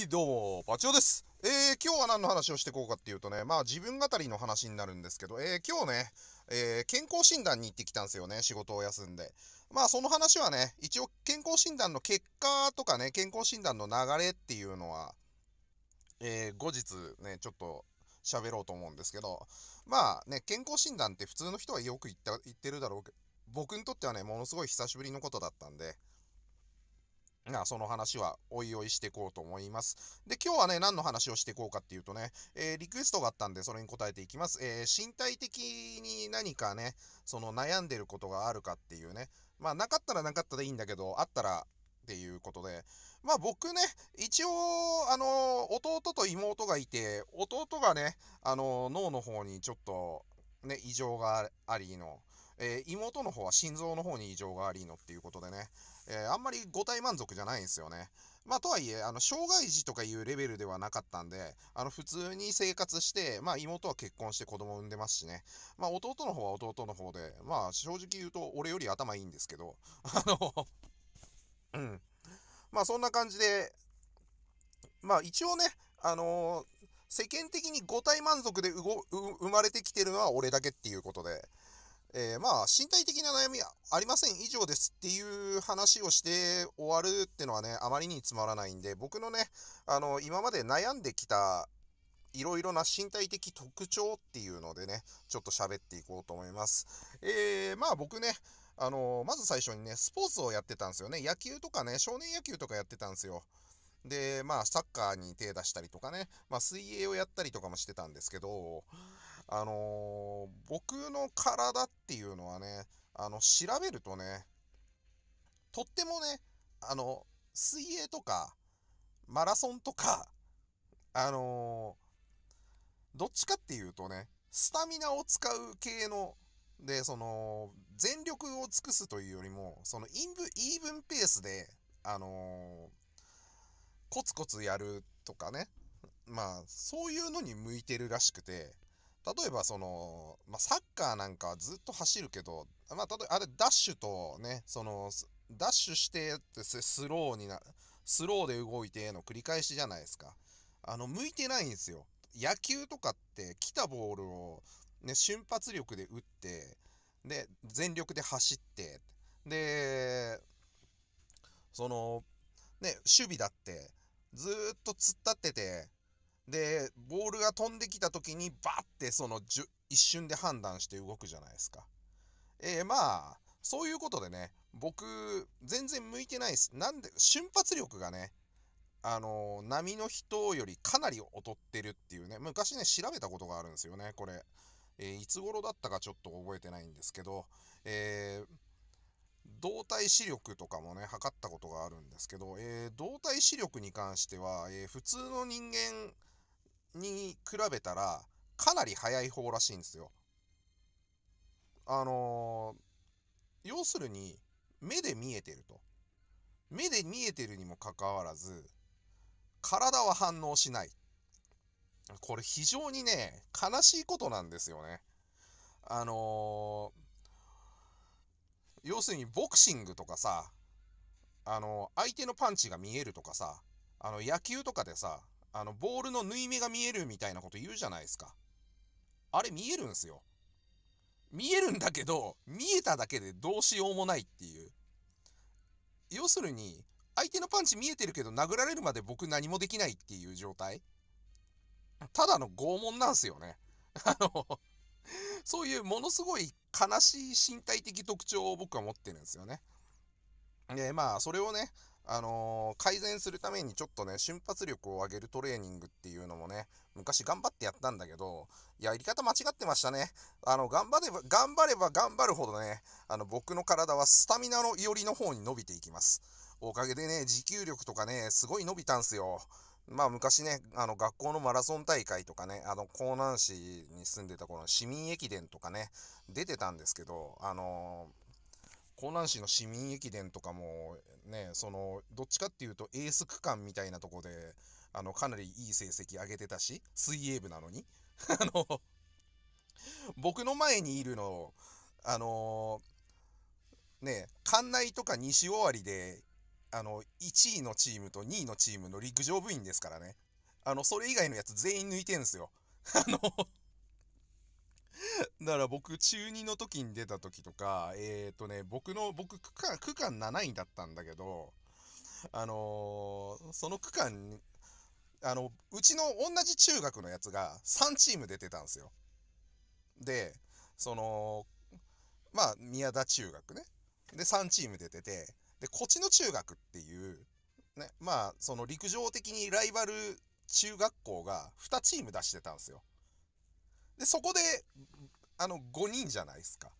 いどうもパチオです、えー、今日は何の話をしていこうかっていうとねまあ自分語りの話になるんですけど、えー、今日ね、えー、健康診断に行ってきたんですよね仕事を休んでまあその話はね一応健康診断の結果とかね健康診断の流れっていうのは、え後日ねちょっと喋ろうと思うんですけどまあね健康診断って普通の人はよく言った言ってるだろうけど僕にとってはねものすごい久しぶりのことだったんでなその話はおいおいしていこうと思います。で、今日はね、何の話をしていこうかっていうとね、えー、リクエストがあったんで、それに答えていきます。えー、身体的に何かね、その悩んでることがあるかっていうね、まあ、なかったらなかったでいいんだけど、あったらっていうことで、まあ僕ね、一応、あの、弟と妹がいて、弟がね、あの、脳の方にちょっと、ね、異常がありの、えー、妹の方は心臓の方に異常がありのっていうことでね、えー、あんまり五体満足じゃないんですよね。まあ、とはいえ、あの、障害児とかいうレベルではなかったんで、あの、普通に生活して、まあ、妹は結婚して子供産んでますしね。まあ、弟の方は弟の方で、まあ、正直言うと、俺より頭いいんですけど、あのうん。まあ、そんな感じで、まあ、一応ね、あのー、世間的に五体満足で生まれてきてるのは俺だけっていうことで、えー、まあ、身体的な悩みありません以上ですっていう話をして終わるってのはね、あまりにつまらないんで、僕のね、あの、今まで悩んできたいろいろな身体的特徴っていうのでね、ちょっと喋っていこうと思います。えー、まあ僕ね、あのまず最初にね、スポーツをやってたんですよね。野球とかね、少年野球とかやってたんですよ。で、まあ、サッカーに手出したりとかね、まあ、水泳をやったりとかもしてたんですけど、あのー、僕の体っていうのはね、あの、調べるとね、とってもね、あの、水泳とか、マラソンとか、あのー、どっちかっていうとね、スタミナを使う系の、で、その、全力を尽くすというよりも、その、インブ、イーブンペースで、あのー、コツコツやるとかね、まあ、そういうのに向いてるらしくて、例えばその、まあ、サッカーなんかはずっと走るけど、まあ、例えあれダッシュとねそのダッシュしてってスローになスローで動いての繰り返しじゃないですかあの向いてないんですよ野球とかって来たボールを、ね、瞬発力で打ってで全力で走ってでそのね守備だってずっと突っ立っててで、ボールが飛んできた時にバッてその一瞬で判断して動くじゃないですか。えー、まあ、そういうことでね、僕、全然向いてないです。なんで、瞬発力がね、あのー、波の人よりかなり劣ってるっていうね、昔ね、調べたことがあるんですよね、これ。えー、いつ頃だったかちょっと覚えてないんですけど、え動体視力とかもね、測ったことがあるんですけど、えー、動体視力に関しては、えー、普通の人間に比べたら、かなり早い方らしいんですよ。あのー、要するに、目で見えてると。目で見えてるにもかかわらず、体は反応しない。これ非常にね、悲しいことなんですよね。あのー、要するにボクシングとかさ、あの相手のパンチが見えるとかさ、あの、野球とかでさ、あの、ボールの縫い目が見えるみたいなこと言うじゃないですか。あれ見えるんすよ。見えるんだけど、見えただけでどうしようもないっていう。要するに、相手のパンチ見えてるけど殴られるまで僕何もできないっていう状態。ただの拷問なんすよね。あの、そういうものすごい悲しい身体的特徴を僕は持ってるんですよね。で、まあ、それをね、あのー、改善するためにちょっとね、瞬発力を上げるトレーニングっていうのもね、昔頑張ってやったんだけど、やり方間違ってましたね。あの、頑張れば、頑張れば頑張るほどね、あの、僕の体はスタミナの寄りの方に伸びていきます。おかげでね、持久力とかね、すごい伸びたんすよ。まあ昔ね、あの学校のマラソン大会とかね、あの江南市に住んでた頃の市民駅伝とかね、出てたんですけど、あのー、江南市の市民駅伝とかもね、その、どっちかっていうとエース区間みたいなとこで、あの、かなりいい成績上げてたし、水泳部なのに。あの、僕の前にいるの、あのー、ね、館内とか西終わりで、あの、1位のチームと2位のチームの陸上部員ですからね。あの、それ以外のやつ全員抜いてんすよ。あの だから僕、中2の時に出た時とか、えっ、ー、とね、僕の、僕区間、区間7位だったんだけど、あのー、その区間、あの、うちの同じ中学のやつが3チーム出てたんですよ。で、その、まあ、宮田中学ね。で、3チーム出てて、で、こっちの中学っていう、ね、まあ、その陸上的にライバル中学校が2チーム出してたんですよ。で、そこで、あの、5人じゃないですか。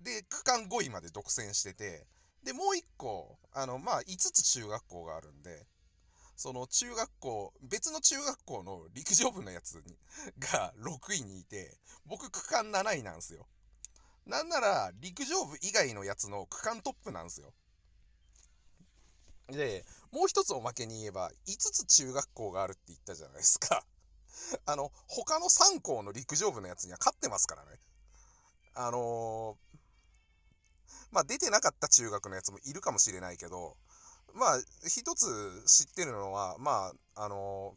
で、区間5位まで独占してて、で、もう1個、あの、まあ、5つ中学校があるんで、その中学校、別の中学校の陸上部のやつに が6位にいて、僕区間7位なんですよ。なんなら、陸上部以外のやつの区間トップなんですよ。で、もう一つおまけに言えば、5つ中学校があるって言ったじゃないですか。あの、他の3校の陸上部のやつには勝ってますからね。あのー、まあ、出てなかった中学のやつもいるかもしれないけど、まあ、一つ知ってるのは、まあ、あの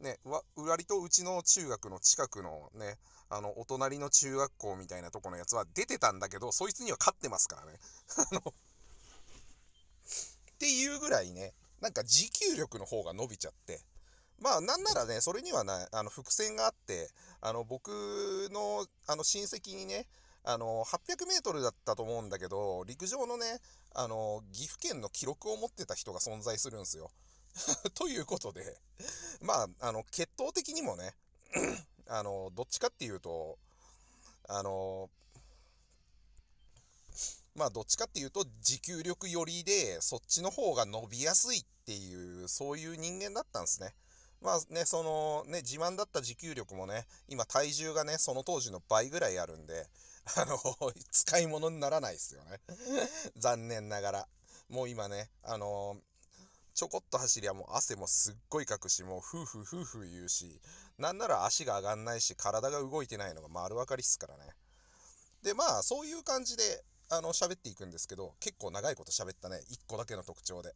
ー、ね、わ、割とうちの中学の近くのね、あの、お隣の中学校みたいなとこのやつは出てたんだけど、そいつには勝ってますからね。あの、っていうぐらいね、なんか持久力の方が伸びちゃって、まあ、なんならね、それにはな、あの、伏線があって、あの、僕の、あの、親戚にね、あの、800メートルだったと思うんだけど、陸上のね、あの、岐阜県の記録を持ってた人が存在するんですよ。ということで、まあ、あの、血統的にもね、あの、どっちかっていうと、あの、まあ、どっちかっていうと、持久力寄りで、そっちの方が伸びやすいっていう、そういう人間だったんですね。まあね、そのね、自慢だった持久力もね、今体重がね、その当時の倍ぐらいあるんで、あの、使い物にならないですよね。残念ながら。もう今ね、あのちょこっと走りはもう汗もすっごいかくし、もうフーフーフーフー言うし、なんなら足が上がんないし、体が動いてないのが丸分かりっすからね。で、まあ、そういう感じで、あの、喋っていくんですけど、結構長いこと喋ったね。1個だけの特徴で。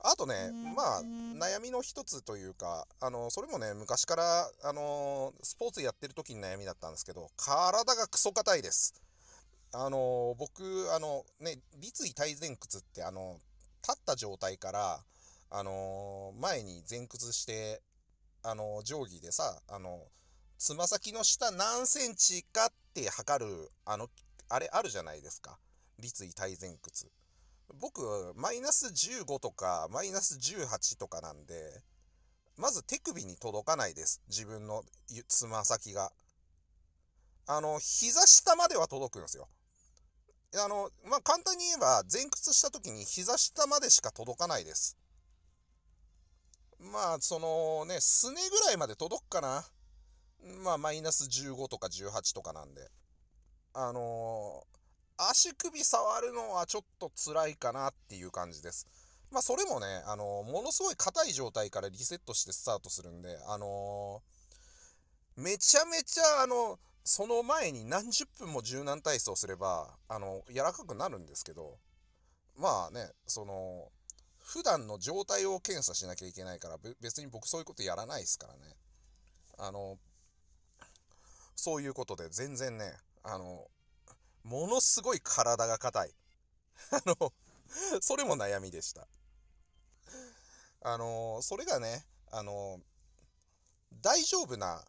あとね、まあ、悩みの一つというか、あの、それもね、昔から、あの、スポーツやってる時に悩みだったんですけど、体がクソ硬いです。あの、僕、あの、ね、立位体前屈って、あの、立った状態から、あの、前に前屈して、あの、定規でさ、あの、つま先の下何センチかって測る、あの、あれあるじゃないですか。立位体前屈。僕、マイナス15とか、マイナス18とかなんで、まず手首に届かないです。自分のつま先が。あの、膝下までは届くんですよ。あの、まあ、簡単に言えば、前屈した時に膝下までしか届かないです。まあ、そのね、すねぐらいまで届くかな。まあ、マイナス15とか18とかなんで。あの足首触るのはちょっと辛いかなっていう感じです。まあ、それもね、あのものすごい硬い状態からリセットしてスタートするんで、あのー、めちゃめちゃ、あの、その前に何十分も柔軟体操すれば、あの、柔らかくなるんですけど、まあね、その、普段の状態を検査しなきゃいけないから、別に僕そういうことやらないですからね。あの、そういうことで全然ね、あの、ものすごい体が硬い。あの、それも悩みでした。あの、それがね、あの、大丈夫な、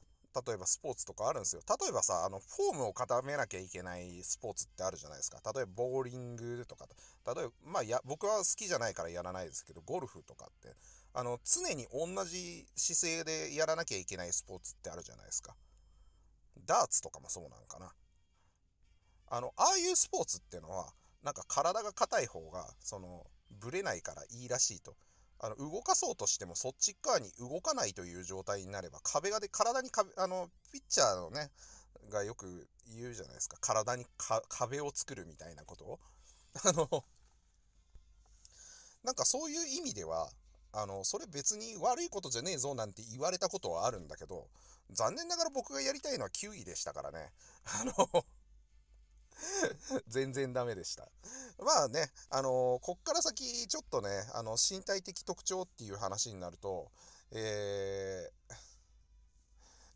例えばスポーツとかあるんですよ。例えばさ、あの、フォームを固めなきゃいけないスポーツってあるじゃないですか。例えば、ボーリングとか、例えば、まあや、僕は好きじゃないからやらないですけど、ゴルフとかって、あの、常に同じ姿勢でやらなきゃいけないスポーツってあるじゃないですか。ダーツとかもそうなんかな。あの、ああいうスポーツってのは、なんか体が硬い方が、その、ぶれないからいいらしいと。あの、動かそうとしてもそっち側に動かないという状態になれば、壁がで、体に壁、あの、ピッチャーのね、がよく言うじゃないですか。体に壁を作るみたいなことを。あの、なんかそういう意味では、あの、それ別に悪いことじゃねえぞなんて言われたことはあるんだけど、残念ながら僕がやりたいのは球技でしたからね。あの 全然ダメでした。まあね、あのー、こっから先、ちょっとね、あの、身体的特徴っていう話になると、え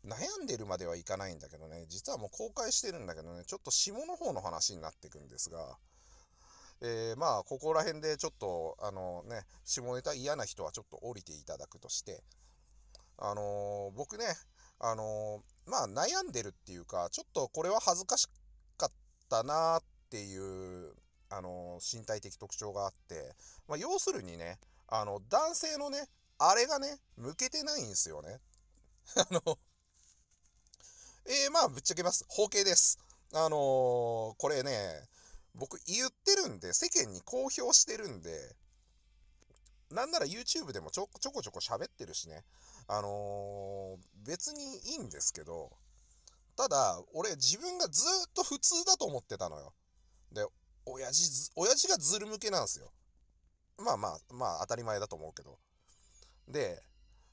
ー、悩んでるまではいかないんだけどね、実はもう公開してるんだけどね、ちょっと下の方の話になってくんですが、えー、まあ、ここら辺でちょっと、あのね、下ネタ嫌な人はちょっと降りていただくとして、あの僕ね、あのまあ、悩んでるっていうか、ちょっとこれは恥ずかしくったなっていう、あの身体的特徴があって、まあ、要するにね、あの、男性のね、あれがね、向けてないんですよね。あの、えー、まあ、ぶっちゃけます。包茎です。あのー、これね、僕言ってるんで、世間に公表してるんで、なんなら YouTube でもちょちょこちょこ喋ってるしね、あのー、別にいいんですけど、ただ、俺自分がずっと普通だと思ってたのよ。で、親父、親父がズル向けなんですよ。まあまあ、まあ当たり前だと思うけど。で、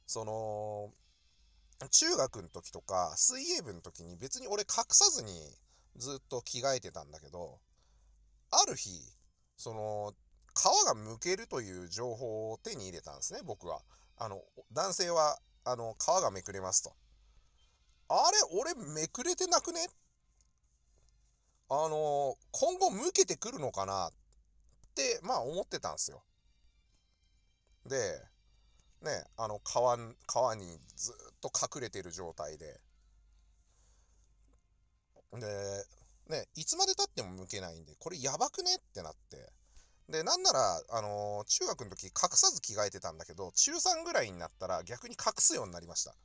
その、中学の時とか、水泳部の時に別に俺隠さずにずっと着替えてたんだけど、ある日、その、皮がむけるという情報を手に入れたんですね、僕は。あの、男性は、あの、皮がめくれますと。あれ、俺めくれてなくねあのー、今後向けてくるのかなって、まあ思ってたんですよ。で、ね、あの川、川にずっと隠れてる状態で。で、ね、いつまでたっても向けないんで、これやばくねってなって。で、なんなら、あのー、中学の時隠さず着替えてたんだけど、中3ぐらいになったら逆に隠すようになりました。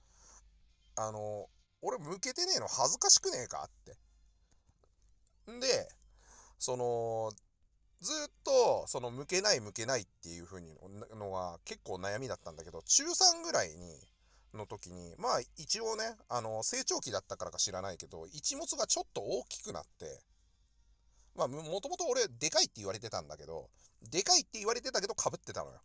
あのー俺向けてねえの恥ずかしくねえかって。んで、その、ずっと、その、向けない向けないっていう風に、のは結構悩みだったんだけど、中3ぐらいに、の時に、まあ一応ね、あの、成長期だったからか知らないけど、一物がちょっと大きくなって、まあもともと俺、でかいって言われてたんだけど、でかいって言われてたけど被ってたのよ。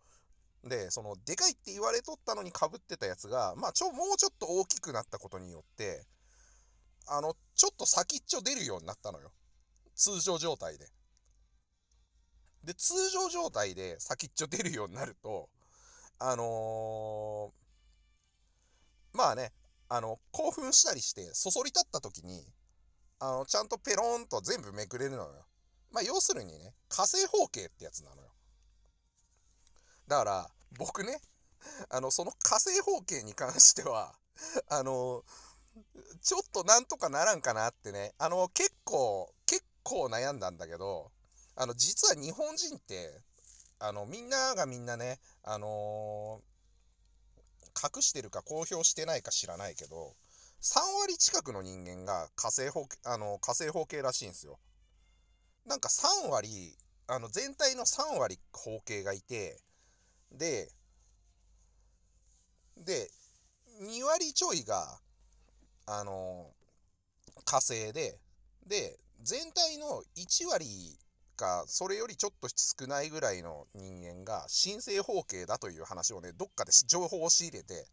で、その、でかいって言われとったのにかぶってたやつが、まあ、ちょ、もうちょっと大きくなったことによって、あの、ちょっと先っちょ出るようになったのよ。通常状態で。で、通常状態で先っちょ出るようになると、あのー、まあね、あの、興奮したりして、そそり立った時に、あの、ちゃんとペローンと全部めくれるのよ。まあ、要するにね、火星方形ってやつなのよ。だから、僕ね、あの、その火星方形に関しては、あの、ちょっとなんとかならんかなってね、あの、結構、結構悩んだんだけど、あの、実は日本人って、あの、みんながみんなね、あのー、隠してるか公表してないか知らないけど、3割近くの人間が火星方、あの、火星方形らしいんですよ。なんか3割、あの、全体の3割方形がいて、で、で、2割ちょいが、あのー、火星で、で、全体の1割か、それよりちょっと少ないぐらいの人間が、新生方形だという話をね、どっかで情報を仕入れて、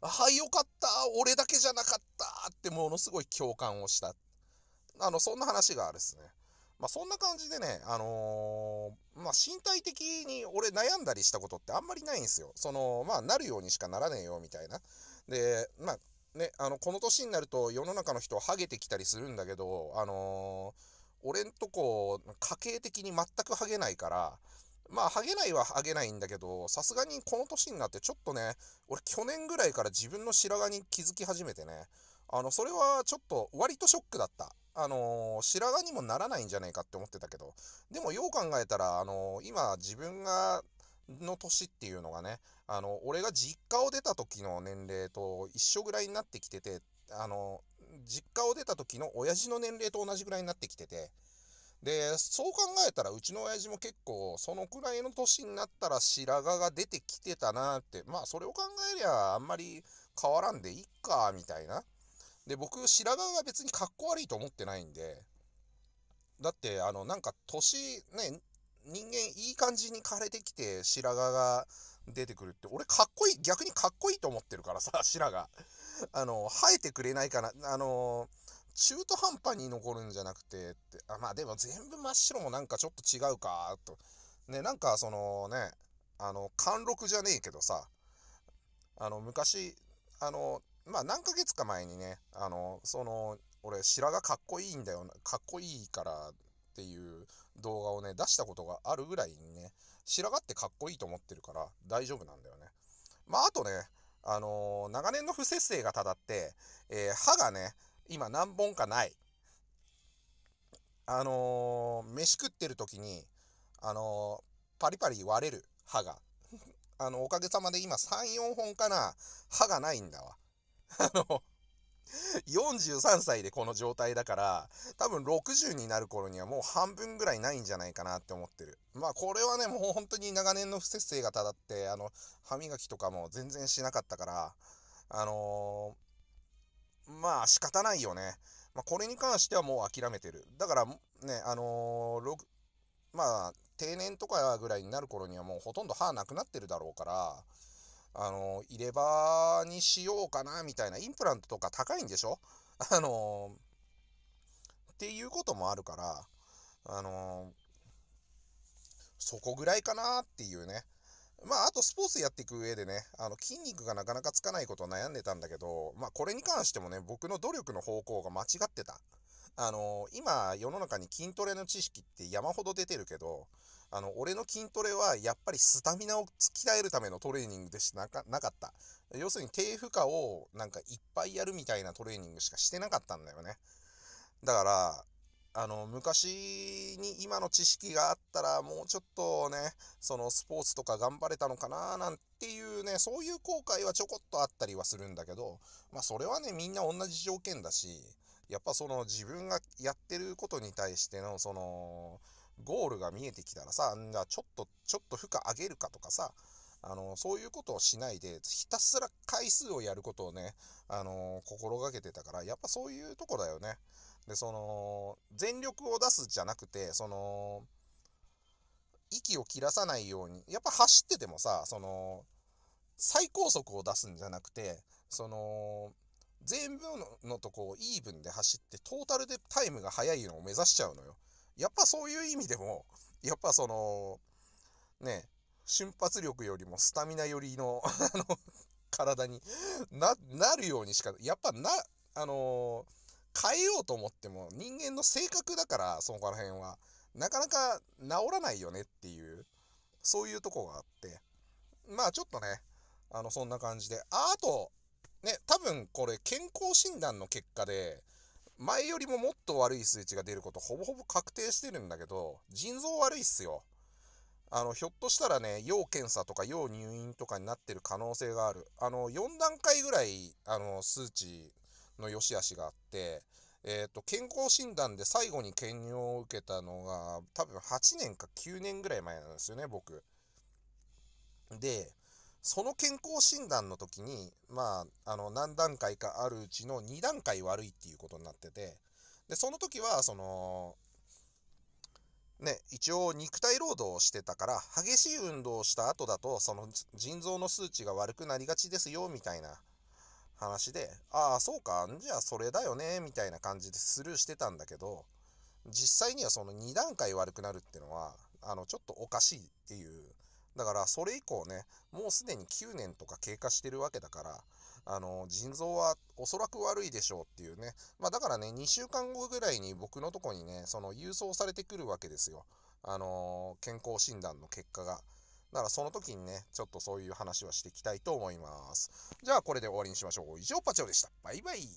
はい、よかった、俺だけじゃなかったってものすごい共感をした。あの、そんな話があるっすね。まあ、そんな感じでね、あのー、まあ、身体的に俺悩んだりしたことってあんまりないんですよ。その、まあ、なるようにしかならねえよ、みたいな。で、まあ、ね、あの、この年になると世の中の人はハゲてきたりするんだけど、あのー、俺んとこ、家計的に全くハゲないから、まあ、ハゲないはハゲないんだけど、さすがにこの年になってちょっとね、俺去年ぐらいから自分の白髪に気づき始めてね、あの、それはちょっと割とショックだった。あのー、白髪にもならないんじゃねえかって思ってたけど、でもよう考えたら、あのー、今自分が、の年っていうのがね、あの、俺が実家を出た時の年齢と一緒ぐらいになってきてて、あの、実家を出た時の親父の年齢と同じぐらいになってきてて、で、そう考えたら、うちの親父も結構、そのくらいの年になったら白髪が出てきてたなって、まあ、それを考えりゃ、あんまり変わらんでいっか、みたいな。で、僕、白髪が別にかっこ悪いと思ってないんで、だって、あの、なんか、年、ね、人間いい感じに枯れてきて白髪が出てくるって、俺かっこいい、逆にかっこいいと思ってるからさ、白髪。あの、生えてくれないかな、あの、中途半端に残るんじゃなくてって、あまあでも全部真っ白もなんかちょっと違うか、と。ね、なんかそのね、あの、貫禄じゃねえけどさ、あの、昔、あの、まあ何ヶ月か前にね、あの、その、俺、白髪かっこいいんだよ、かっこいいからっていう動画をね、出したことがあるぐらいにね、白髪ってかっこいいと思ってるから大丈夫なんだよね。まああとね、あのー、長年の不節制がたたって、えー、歯がね、今何本かない。あのー、飯食ってる時に、あのパリパリ割れる歯が。あの、おかげさまで今3、4本かな、歯がないんだわ。あの、43歳でこの状態だから、多分60になる頃にはもう半分ぐらいないんじゃないかなって思ってる。まあこれはね、もう本当に長年の不節制がただって、あの、歯磨きとかも全然しなかったから、あのー、まあ仕方ないよね。まあこれに関してはもう諦めてる。だからね、あのー、まあ定年とかぐらいになる頃にはもうほとんど歯なくなってるだろうから、あの、入れ歯にしようかな、みたいな、インプラントとか高いんでしょ あの、っていうこともあるから、あの、そこぐらいかなっていうね。まあ、あとスポーツやっていく上でね、あの、筋肉がなかなかつかないことを悩んでたんだけど、まあ、これに関してもね、僕の努力の方向が間違ってた。あの、今、世の中に筋トレの知識って山ほど出てるけど、あの、俺の筋トレはやっぱりスタミナを鍛えるためのトレーニングでしなかなかった。要するに低負荷をなんかいっぱいやるみたいなトレーニングしかしてなかったんだよね。だから、あの、昔に今の知識があったらもうちょっとね、そのスポーツとか頑張れたのかななんていうね、そういう後悔はちょこっとあったりはするんだけど、まあそれはね、みんな同じ条件だし、やっぱその自分がやってることに対してのそのゴールが見えてきたらさ、んだちょっと、ちょっと負荷上げるかとかさ、あの、そういうことをしないで、ひたすら回数をやることをね、あのー、心がけてたから、やっぱそういうとこだよね。で、その、全力を出すじゃなくて、その、息を切らさないように、やっぱ走っててもさ、その、最高速を出すんじゃなくて、その、全部のとこをイーブンで走って、トータルでタイムが速いのを目指しちゃうのよ。やっぱそういう意味でも、やっぱその、ね、瞬発力よりもスタミナ寄りのあの、体にな、なるようにしか、やっぱな、あのー、変えようと思っても人間の性格だから、そこら辺は。なかなか治らないよねっていう、そういうとこがあって。まあちょっとね、あの、そんな感じで。あ、あと、ね、多分これ健康診断の結果で、前よりももっと悪い数値が出ることほぼほぼ確定してるんだけど、腎臓悪いっすよ。あの、ひょっとしたらね、要検査とか要入院とかになってる可能性がある。あの、4段階ぐらい、あの、数値の良し悪しがあって、えっ、ー、と、健康診断で最後に検尿を受けたのが、多分8年か9年ぐらい前なんですよね、僕。で、その健康診断の時に、まあ、あの、何段階かあるうちの2段階悪いっていうことになってて、で、その時は、その、ね、一応肉体労働をしてたから、激しい運動をした後だと、その腎臓の数値が悪くなりがちですよ、みたいな話で、ああ、そうか、じゃあそれだよね、みたいな感じでスルーしてたんだけど、実際にはその2段階悪くなるってのは、あの、ちょっとおかしいっていうだからそれ以降ね、もうすでに9年とか経過してるわけだから、あの、腎臓はおそらく悪いでしょうっていうね。まあだからね、2週間後ぐらいに僕のとこにね、その郵送されてくるわけですよ。あの、健康診断の結果が。だからその時にね、ちょっとそういう話はしていきたいと思います。じゃあこれで終わりにしましょう。以上、パチョでした。バイバイ。